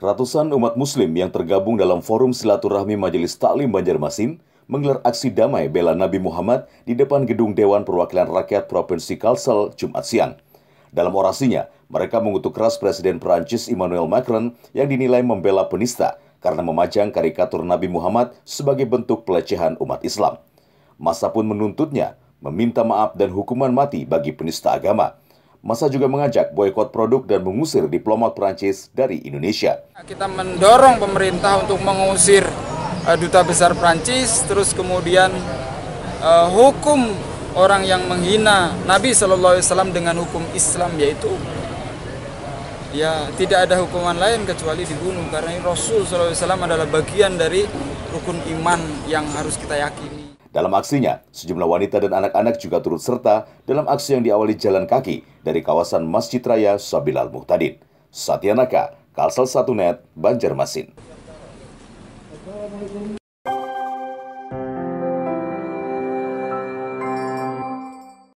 Ratusan umat muslim yang tergabung dalam forum silaturahmi Majelis Taklim Banjarmasin menggelar aksi damai bela Nabi Muhammad di depan gedung Dewan Perwakilan Rakyat Provinsi Kalsel Jumat siang. Dalam orasinya, mereka mengutuk keras Presiden Perancis Emmanuel Macron yang dinilai membela penista karena memajang karikatur Nabi Muhammad sebagai bentuk pelecehan umat Islam. Masa pun menuntutnya meminta maaf dan hukuman mati bagi penista agama. Masa juga mengajak boykot produk dan mengusir diplomat Prancis dari Indonesia. Kita mendorong pemerintah untuk mengusir uh, duta besar Prancis terus kemudian uh, hukum orang yang menghina Nabi Shallallahu Alaihi Wasallam dengan hukum Islam yaitu ya tidak ada hukuman lain kecuali dibunuh karena Rasul Shallallahu Alaihi Wasallam adalah bagian dari rukun iman yang harus kita yakini. Dalam aksinya, sejumlah wanita dan anak-anak juga turut serta dalam aksi yang diawali jalan kaki dari kawasan Masjid Raya Sabilal Muhtadin. Satyanaka, Kalsel 1 Net, Banjarmasin.